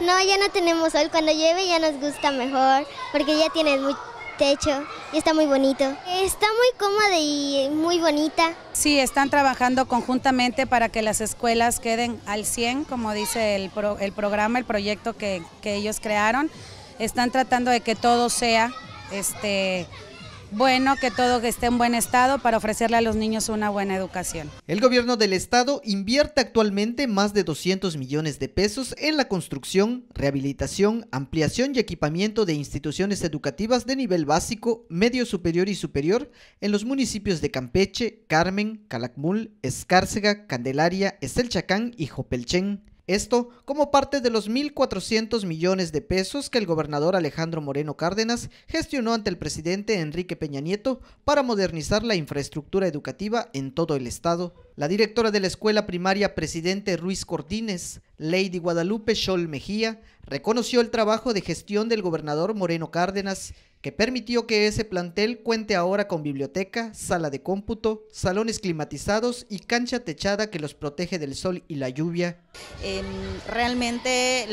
No, ya no tenemos sol. Cuando llueve ya nos gusta mejor porque ya tiene muy techo y está muy bonito. Está muy cómoda y muy bonita. Sí, están trabajando conjuntamente para que las escuelas queden al 100, como dice el, programa, el proyecto que, que, ellos crearon. Están tratando de que todo sea este, bueno, que todo esté en buen estado para ofrecerle a los niños una buena educación. El gobierno del estado invierte actualmente más de 200 millones de pesos en la construcción, rehabilitación, ampliación y equipamiento de instituciones educativas de nivel básico, medio superior y superior en los municipios de Campeche, Carmen, Calakmul, Escárcega, Candelaria, Estelchacán y Jopelchen. Esto como parte de los 1.400 millones de pesos que el gobernador Alejandro Moreno Cárdenas gestionó ante el presidente Enrique Peña Nieto para modernizar la infraestructura educativa en todo el estado. La directora de la escuela primaria Presidente Ruiz Cortines Lady Guadalupe Scholl Mejía reconoció el trabajo de gestión del gobernador Moreno Cárdenas, que permitió que ese plantel cuente ahora con biblioteca, sala de cómputo, salones climatizados y cancha techada que los protege del sol y la lluvia. realmente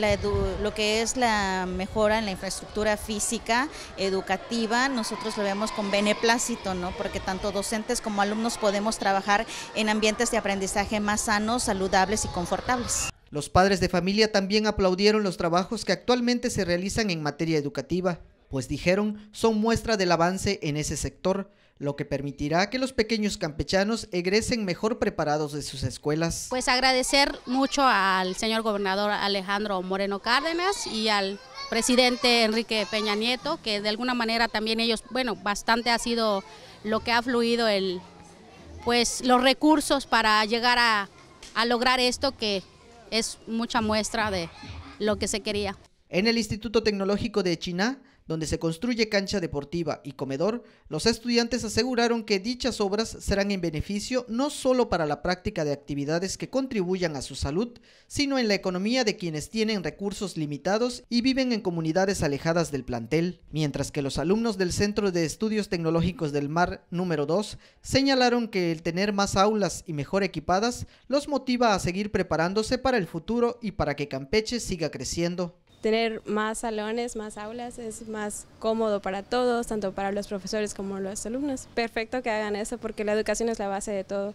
lo que es la mejora en la infraestructura física, educativa, nosotros lo vemos con beneplácito, ¿no? porque tanto docentes como alumnos podemos trabajar en ambientes de aprendizaje más sanos, saludables y confortables. Los padres de familia también aplaudieron los trabajos que actualmente se realizan en materia educativa, pues dijeron son muestra del avance en ese sector, lo que permitirá que los pequeños campechanos egresen mejor preparados de sus escuelas. Pues agradecer mucho al señor gobernador Alejandro Moreno Cárdenas y al presidente Enrique Peña Nieto, que de alguna manera también ellos, bueno, bastante ha sido lo que ha fluido el, pues los recursos para llegar a, a lograr esto que es mucha muestra de lo que se quería. En el Instituto Tecnológico de China donde se construye cancha deportiva y comedor, los estudiantes aseguraron que dichas obras serán en beneficio no solo para la práctica de actividades que contribuyan a su salud, sino en la economía de quienes tienen recursos limitados y viven en comunidades alejadas del plantel, mientras que los alumnos del Centro de Estudios Tecnológicos del Mar número 2 señalaron que el tener más aulas y mejor equipadas los motiva a seguir preparándose para el futuro y para que Campeche siga creciendo tener más salones, más aulas, es más cómodo para todos, tanto para los profesores como los alumnos. Perfecto que hagan eso porque la educación es la base de todo.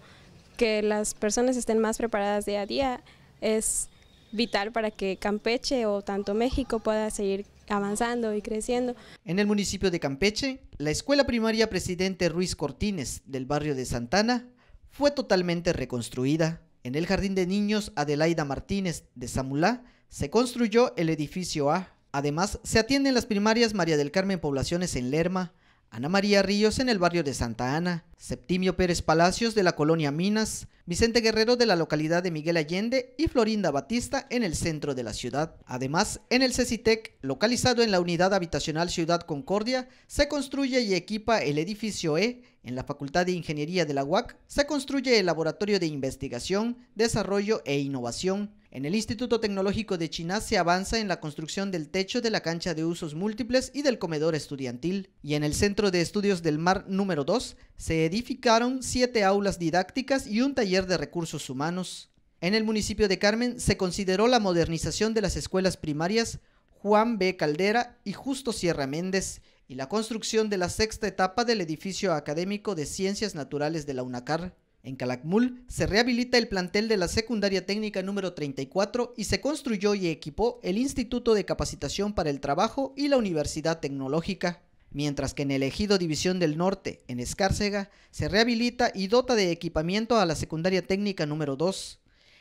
Que las personas estén más preparadas día a día es vital para que Campeche o tanto México pueda seguir avanzando y creciendo. En el municipio de Campeche, la escuela primaria Presidente Ruiz Cortines del barrio de Santana fue totalmente reconstruida en el Jardín de Niños Adelaida Martínez de Samulá se construyó el edificio A. Además, se atienden las primarias María del Carmen Poblaciones en Lerma, Ana María Ríos en el barrio de Santa Ana, Septimio Pérez Palacios de la colonia Minas, Vicente Guerrero de la localidad de Miguel Allende y Florinda Batista en el centro de la ciudad. Además, en el CECITEC, localizado en la unidad habitacional Ciudad Concordia, se construye y equipa el edificio E en la Facultad de Ingeniería de la UAC se construye el Laboratorio de Investigación, Desarrollo e Innovación. En el Instituto Tecnológico de China se avanza en la construcción del techo de la cancha de usos múltiples y del comedor estudiantil. Y en el Centro de Estudios del Mar número 2 se edificaron siete aulas didácticas y un taller de recursos humanos. En el municipio de Carmen se consideró la modernización de las escuelas primarias Juan B. Caldera y Justo Sierra Méndez y la construcción de la sexta etapa del edificio académico de Ciencias Naturales de la UNACAR. En Calakmul se rehabilita el plantel de la secundaria técnica número 34 y se construyó y equipó el Instituto de Capacitación para el Trabajo y la Universidad Tecnológica. Mientras que en el ejido División del Norte, en Escárcega, se rehabilita y dota de equipamiento a la secundaria técnica número 2.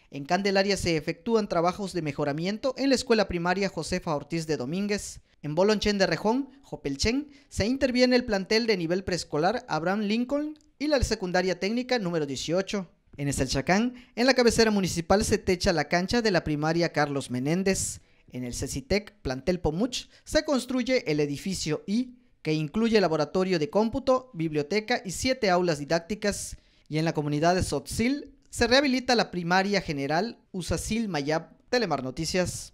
En Candelaria se efectúan trabajos de mejoramiento en la escuela primaria Josefa Ortiz de Domínguez, en Bolonchen de Rejón, Jopelchen, se interviene el plantel de nivel preescolar Abraham Lincoln y la secundaria técnica número 18. En Esalchacán, en la cabecera municipal se techa la cancha de la primaria Carlos Menéndez. En el CECITEC, plantel Pomuch, se construye el edificio I, que incluye laboratorio de cómputo, biblioteca y siete aulas didácticas. Y en la comunidad de Sotzil, se rehabilita la primaria general Usasil Mayab. Telemar Noticias.